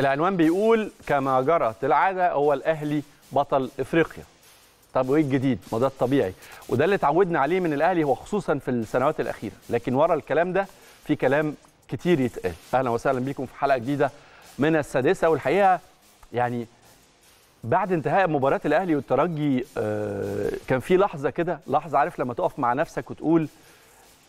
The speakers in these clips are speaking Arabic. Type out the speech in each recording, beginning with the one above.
العنوان بيقول كما جرت العاده هو الاهلي بطل افريقيا طب وايه الجديد ما ده الطبيعي وده اللي اتعودنا عليه من الاهلي هو خصوصا في السنوات الاخيره لكن ورا الكلام ده في كلام كتير يتقال اهلا وسهلا بيكم في حلقه جديده من السادسه والحقيقه يعني بعد انتهاء مباراه الاهلي والترجي آه، كان في لحظه كده لحظه عارف لما تقف مع نفسك وتقول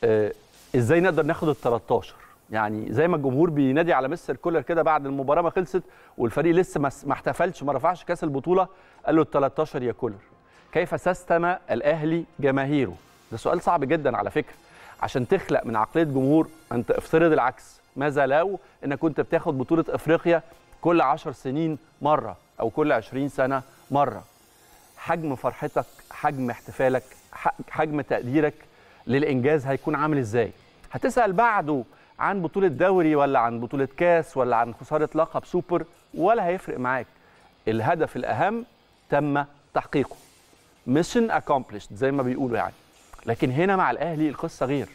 آه، ازاي نقدر ناخد ال 13 يعني زي ما الجمهور بينادي على مستر كولر كده بعد المباراه ما خلصت والفريق لسه ما احتفلش ما رفعش كاس البطوله قال له ال 13 يا كولر كيف سستم الاهلي جماهيره ده سؤال صعب جدا على فكره عشان تخلق من عقليه جمهور انت افترض العكس ماذا لو انك كنت بتاخد بطوله افريقيا كل 10 سنين مره او كل 20 سنه مره حجم فرحتك حجم احتفالك حجم تقديرك للانجاز هيكون عامل ازاي هتسال بعده عن بطولة دوري ولا عن بطولة كاس ولا عن خسارة لقب سوبر ولا هيفرق معاك الهدف الأهم تم تحقيقه ميشن accomplished زي ما بيقولوا يعني لكن هنا مع الأهلي القصة غير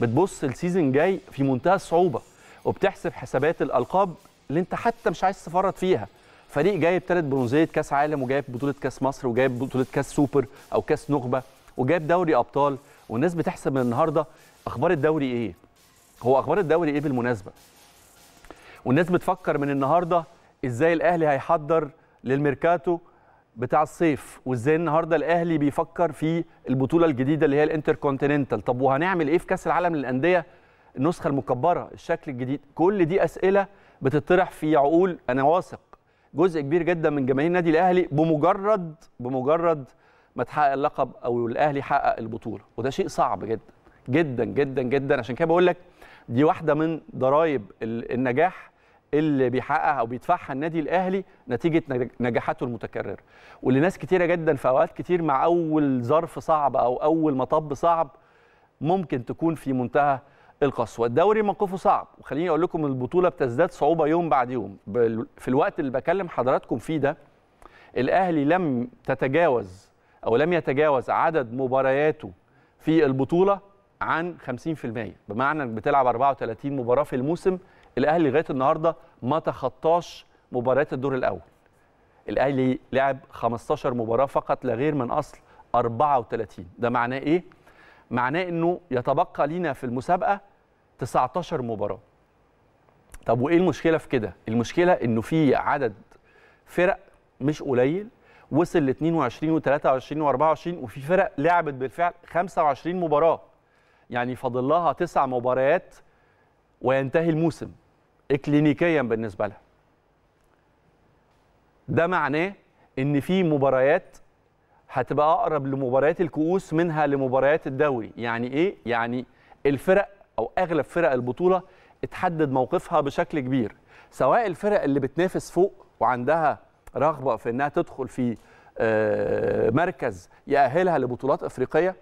بتبص السيزن جاي في منتهى الصعوبة وبتحسب حسابات الألقاب اللي أنت حتى مش عايز تفرط فيها فريق جايب ثالث برونزيه كاس عالم وجايب بطوله كاس مصر وجايب بطوله كاس سوبر او كاس نخبه وجايب دوري ابطال والناس بتحسب من النهارده اخبار الدوري ايه هو اخبار الدوري ايه بالمناسبه والناس بتفكر من النهارده ازاي الاهلي هيحضر للميركاتو بتاع الصيف وازاي النهارده الاهلي بيفكر في البطوله الجديده اللي هي الانتركونتيننتال طب وهنعمل ايه في كاس العالم للانديه النسخه المكبره الشكل الجديد كل دي اسئله بتطرح في عقول انا واثق جزء كبير جدا من جماهير النادي الاهلي بمجرد بمجرد ما تحقق اللقب او الاهلي حقق البطوله وده شيء صعب جدا جدا جدا جدا عشان كده بقول لك دي واحده من ضرائب النجاح اللي بيحققها او بيدفعها النادي الاهلي نتيجه نجاحاته المتكرره ولناس كتيره جدا في اوقات كتير مع اول ظرف صعب او اول مطب صعب ممكن تكون في منتهى القسوه الدوري موقفه صعب وخليني اقول لكم البطوله بتزداد صعوبه يوم بعد يوم في الوقت اللي بكلم حضراتكم فيه ده الاهلي لم تتجاوز او لم يتجاوز عدد مبارياته في البطوله عن 50% بمعنى انك بتلعب 34 مباراه في الموسم الاهلي لغايه النهارده ما تخطاش مباريات الدور الاول الاهلي لعب 15 مباراه فقط لا غير من اصل 34 ده معناه ايه معناه انه يتبقى لينا في المسابقه 19 مباراه طب وايه المشكله في كده المشكله انه في عدد فرق مش قليل وصل ل 22 و23 و24 وفي فرق لعبت بالفعل 25 مباراه يعني فاضل لها تسع مباريات وينتهي الموسم اكلينيكيا بالنسبه لها ده معناه ان في مباريات هتبقى اقرب لمباريات الكؤوس منها لمباريات الدوري يعني ايه يعني الفرق او اغلب فرق البطوله اتحدد موقفها بشكل كبير سواء الفرق اللي بتنافس فوق وعندها رغبه في انها تدخل في آه، مركز يأهلها لبطولات افريقيه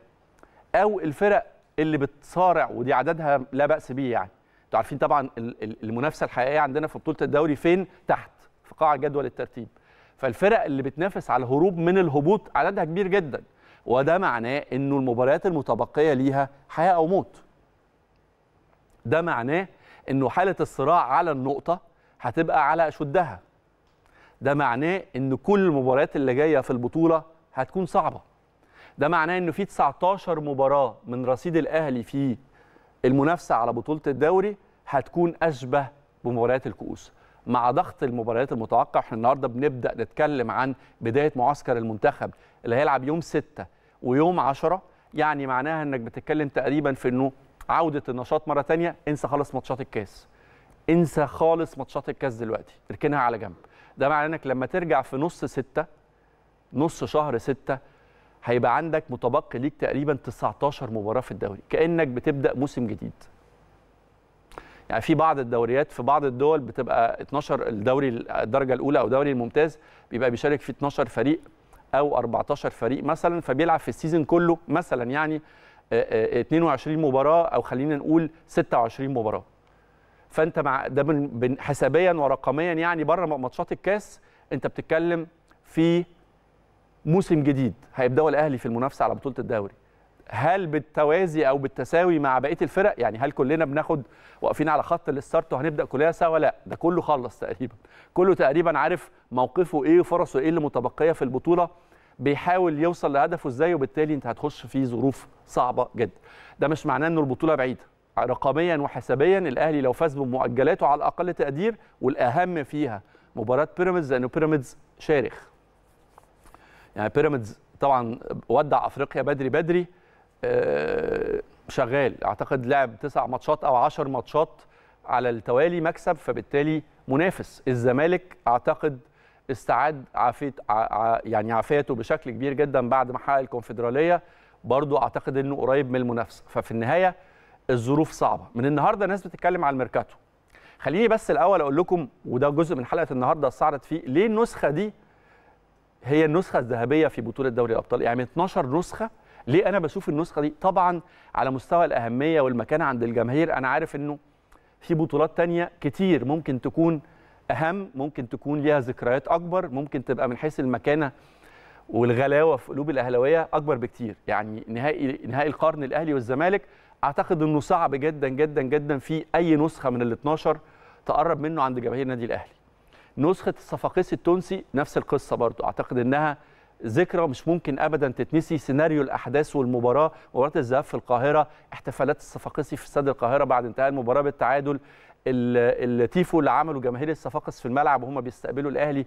او الفرق اللي بتصارع ودي عددها لا باس به يعني انتوا عارفين طبعا المنافسه الحقيقيه عندنا في بطوله الدوري فين تحت في قاع جدول الترتيب فالفرق اللي بتنافس على الهروب من الهبوط عددها كبير جدا وده معناه انه المباريات المتبقيه ليها حياه او موت ده معناه انه حاله الصراع على النقطه هتبقى على اشدها ده معناه ان كل المباريات اللي جايه في البطوله هتكون صعبه ده معناه انه في 19 مباراه من رصيد الاهلي في المنافسه على بطوله الدوري هتكون اشبه بمباريات الكؤوس مع ضغط المباريات المتوقع احنا النهارده بنبدا نتكلم عن بدايه معسكر المنتخب اللي هيلعب يوم 6 ويوم 10 يعني معناها انك بتتكلم تقريبا في انه عوده النشاط مره ثانيه انسى خالص ماتشات الكاس انسى خالص ماتشات الكاس دلوقتي اركنها على جنب ده معناه انك لما ترجع في نص 6 نص شهر 6 هيبقى عندك متبقي ليك تقريبا 19 مباراه في الدوري كانك بتبدا موسم جديد يعني في بعض الدوريات في بعض الدول بتبقى 12 الدوري الدرجه الاولى او دوري الممتاز بيبقى بيشارك فيه 12 فريق او 14 فريق مثلا فبيلعب في السيزون كله مثلا يعني 22 آه، آه، مباراه او خلينا نقول 26 مباراه فانت مع ده حسابيا ورقميا يعني بره ماتشات الكاس انت بتتكلم في موسم جديد هيبداوا الاهلي في المنافسه على بطوله الدوري هل بالتوازي او بالتساوي مع بقيه الفرق يعني هل كلنا بناخد واقفين على خط الستارت وهنبدا كلنا سوا لا ده كله خلص تقريبا كله تقريبا عارف موقفه ايه وفرصه ايه اللي متبقيه في البطوله بيحاول يوصل لهدفه ازاي وبالتالي انت هتخش في ظروف صعبه جدا ده مش معناه ان البطوله بعيده رقميا وحسابيا الاهلي لو فاز بمؤجلاته على الاقل تقدير والاهم فيها مباراه بيراميدز لان بيراميدز شارخ يعني بيراميدز طبعا ودع افريقيا بدري بدري آه، شغال اعتقد لعب تسع ماتشات او 10 ماتشات على التوالي مكسب فبالتالي منافس الزمالك اعتقد استعاد عافيه يعني عافيته بشكل كبير جدا بعد ما حقق الكونفدراليه برضو اعتقد انه قريب من المنافسه ففي النهايه الظروف صعبه من النهارده الناس بتتكلم على الميركاتو خليني بس الاول اقول لكم وده جزء من حلقه النهارده استعرض فيه ليه النسخه دي هي النسخه الذهبيه في بطوله دوري الابطال يعني 12 نسخه ليه انا بشوف النسخه دي طبعا على مستوى الاهميه والمكانه عند الجماهير انا عارف انه في بطولات تانية كتير ممكن تكون اهم ممكن تكون ليها ذكريات اكبر ممكن تبقى من حيث المكانه والغلاوه في قلوب الاهلاويه اكبر بكتير يعني نهائي نهائي القرن الاهلي والزمالك اعتقد انه صعب جدا جدا جدا في اي نسخه من ال 12 تقرب منه عند جماهير النادي الاهلي نسخه الصفاقيس التونسي نفس القصه برضو اعتقد انها ذكرى مش ممكن ابدا تتنسي سيناريو الاحداث والمباراه مباراه الذهاب في القاهره احتفالات الصفاقسي في استاد القاهره بعد انتهاء المباراه بالتعادل التيفو اللي عمله جماهير الصفاقس في الملعب وهم بيستقبلوا الاهلي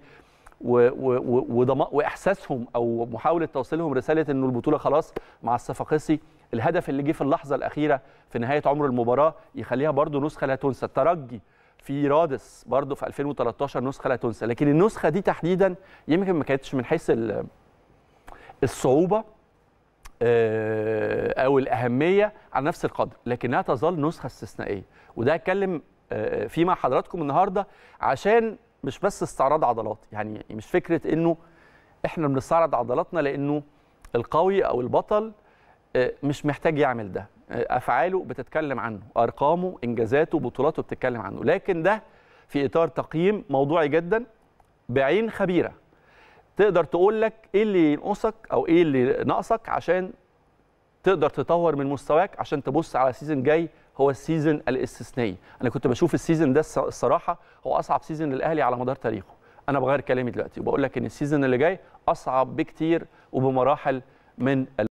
و و واحساسهم او محاوله توصيلهم رساله انه البطوله خلاص مع الصفاقسي الهدف اللي جه في اللحظه الاخيره في نهايه عمر المباراه يخليها برضو نسخه لا تنسى الترجي في رادس برضه في 2013 نسخه لا تنسى لكن النسخه دي تحديدا يمكن ما كانتش من حيث الصعوبه آه، او الاهميه على نفس القدر لكنها تظل نسخه استثنائيه وده اتكلم آه، فيه مع حضراتكم النهارده عشان مش بس استعراض عضلات يعني مش فكره انه احنا بنستعرض عضلاتنا لانه القوي او البطل آه، مش محتاج يعمل ده آه، افعاله بتتكلم عنه ارقامه انجازاته بطولاته بتتكلم عنه لكن ده في اطار تقييم موضوعي جدا بعين خبيره تقدر تقول لك ايه اللي ينقصك او ايه اللي ناقصك عشان تقدر تطور من مستواك عشان تبص على سيزون جاي هو السيزون الاستثنائي انا كنت بشوف السيزون ده الصراحه هو اصعب سيزون للاهلي على مدار تاريخه انا بغير كلامي دلوقتي وبقول لك ان السيزون اللي جاي اصعب بكتير وبمراحل من